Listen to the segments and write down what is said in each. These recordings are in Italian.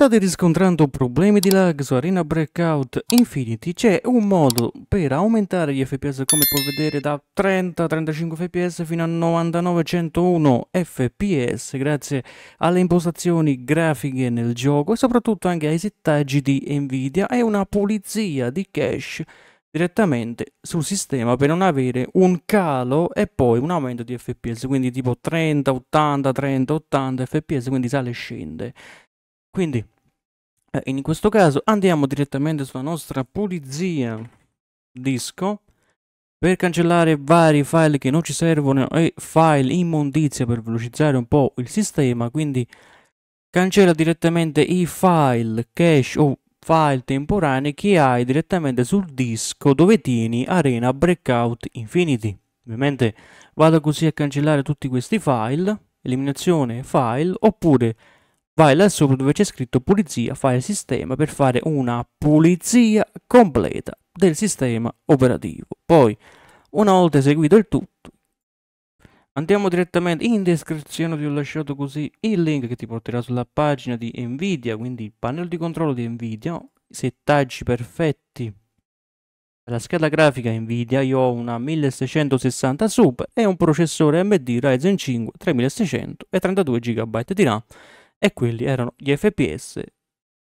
state riscontrando problemi di lag su Arena Breakout Infinity, c'è un modo per aumentare gli FPS come puoi vedere da 30-35 FPS fino a 99-101 FPS grazie alle impostazioni grafiche nel gioco e soprattutto anche ai settaggi di Nvidia e una pulizia di cache direttamente sul sistema per non avere un calo e poi un aumento di fps quindi tipo 30 80 30 80 fps quindi sale e scende quindi, eh, in questo caso, andiamo direttamente sulla nostra pulizia disco per cancellare vari file che non ci servono e file immondizia per velocizzare un po' il sistema. Quindi, cancella direttamente i file cache o file temporanei che hai direttamente sul disco dove tieni Arena Breakout Infinity. Ovviamente vado così a cancellare tutti questi file, eliminazione file, oppure vai là sopra dove c'è scritto pulizia, file sistema per fare una pulizia completa del sistema operativo. Poi, una volta eseguito il tutto, andiamo direttamente in descrizione, vi ho lasciato così il link che ti porterà sulla pagina di Nvidia, quindi il pannello di controllo di Nvidia, settaggi perfetti la scheda grafica Nvidia io ho una 1660 Super e un processore AMD Ryzen 5 3600 e 32 GB di RAM e quelli erano gli FPS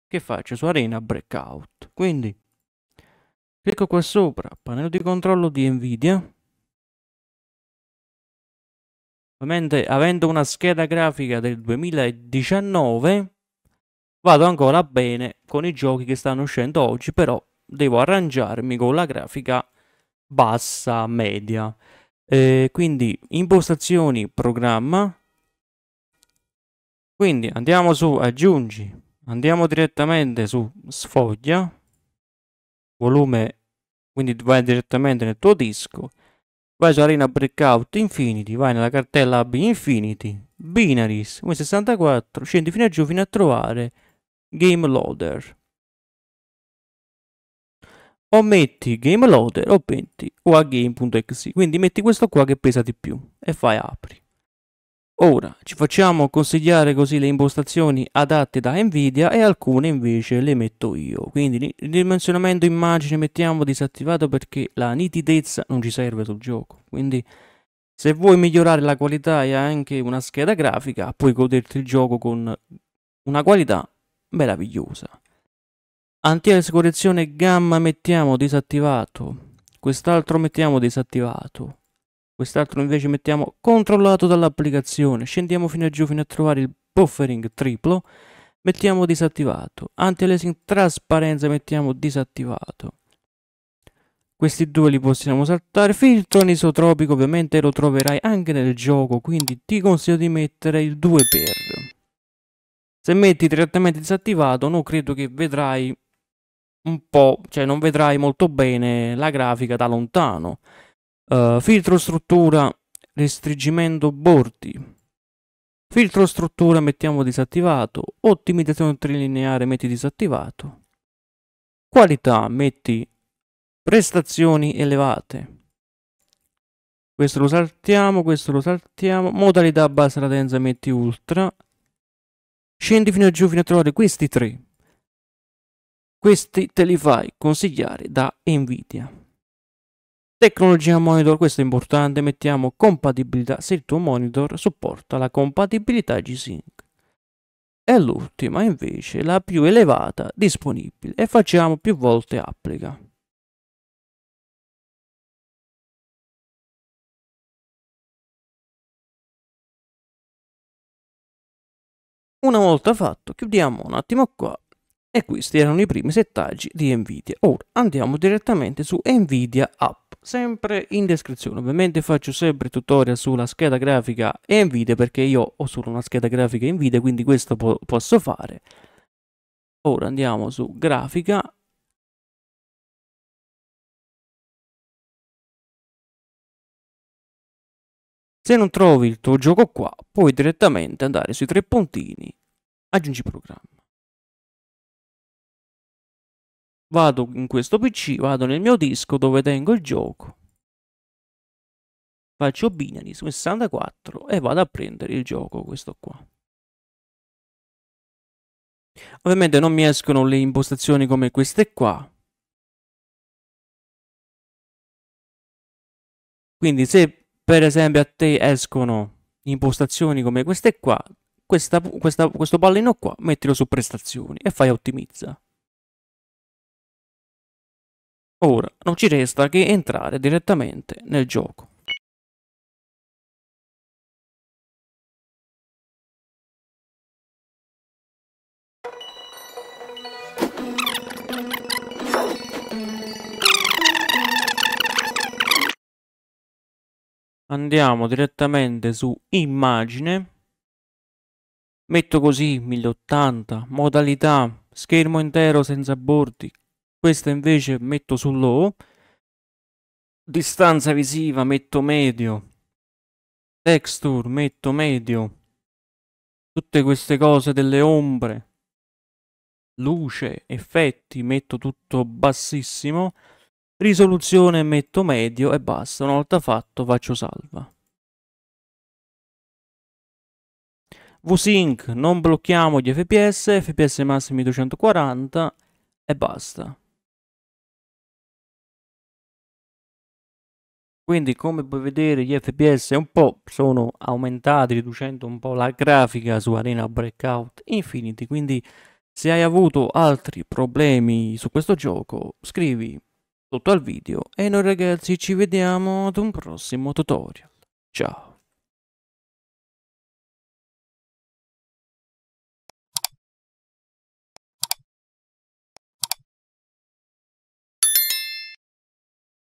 che faccio su Arena Breakout. Quindi clicco qua sopra, pannello di controllo di Nvidia. Ovviamente avendo una scheda grafica del 2019 vado ancora bene con i giochi che stanno uscendo oggi, però devo arrangiarmi con la grafica bassa media. Eh, quindi impostazioni programma quindi andiamo su aggiungi, andiamo direttamente su sfoglia, volume, quindi vai direttamente nel tuo disco, vai su Arena Breakout Infinity, vai nella cartella AB Infinity, Binaries, come 64, scendi fino a giù fino a trovare Game Loader. O metti Game Loader o metti o a game.exe, quindi metti questo qua che pesa di più e fai apri. Ora ci facciamo consigliare così le impostazioni adatte da Nvidia e alcune invece le metto io. Quindi il dimensionamento immagine mettiamo disattivato perché la nitidezza non ci serve sul gioco. Quindi se vuoi migliorare la qualità e anche una scheda grafica puoi goderti il gioco con una qualità meravigliosa. Antiaria correzione gamma mettiamo disattivato. Quest'altro mettiamo disattivato quest'altro invece mettiamo controllato dall'applicazione, scendiamo fino a giù fino a trovare il buffering triplo, mettiamo disattivato, anti-aliasing trasparenza mettiamo disattivato. Questi due li possiamo saltare, filtro anisotropico ovviamente lo troverai anche nel gioco, quindi ti consiglio di mettere il 2 per. Se metti direttamente disattivato, non credo che vedrai un po', cioè non vedrai molto bene la grafica da lontano. Eh, filtro struttura restringimento bordi filtro struttura mettiamo disattivato ottimizzazione trilineare metti disattivato qualità metti prestazioni elevate questo lo saltiamo questo lo saltiamo modalità bassa latenza metti ultra scendi fino a giù fino a trovare questi tre questi te li fai consigliare da Nvidia Tecnologia monitor, questo è importante, mettiamo compatibilità se il tuo monitor supporta la compatibilità G-Sync. E l'ultima invece, la più elevata disponibile e facciamo più volte applica. Una volta fatto, chiudiamo un attimo qua e questi erano i primi settaggi di Nvidia. Ora andiamo direttamente su Nvidia App sempre in descrizione. Ovviamente faccio sempre tutorial sulla scheda grafica e Nvidia perché io ho solo una scheda grafica Nvidia, quindi questo po posso fare. Ora andiamo su grafica. Se non trovi il tuo gioco qua, puoi direttamente andare sui tre puntini, aggiungi programma. vado in questo PC, vado nel mio disco dove tengo il gioco, faccio binary su 64 e vado a prendere il gioco, questo qua. Ovviamente non mi escono le impostazioni come queste qua. Quindi se per esempio a te escono impostazioni come queste qua, questa, questa, questo pallino qua mettilo su prestazioni e fai ottimizza. Ora non ci resta che entrare direttamente nel gioco. Andiamo direttamente su immagine, metto così 1080, modalità, schermo intero senza bordi, questa invece metto su low, distanza visiva metto medio, texture metto medio, tutte queste cose delle ombre, luce, effetti metto tutto bassissimo, risoluzione metto medio e basta, una volta fatto faccio salva. VSync non blocchiamo gli FPS, FPS massimi 240 e basta. quindi come puoi vedere gli fps un po' sono aumentati riducendo un po' la grafica su Arena Breakout Infinity quindi se hai avuto altri problemi su questo gioco scrivi sotto al video e noi ragazzi ci vediamo ad un prossimo tutorial ciao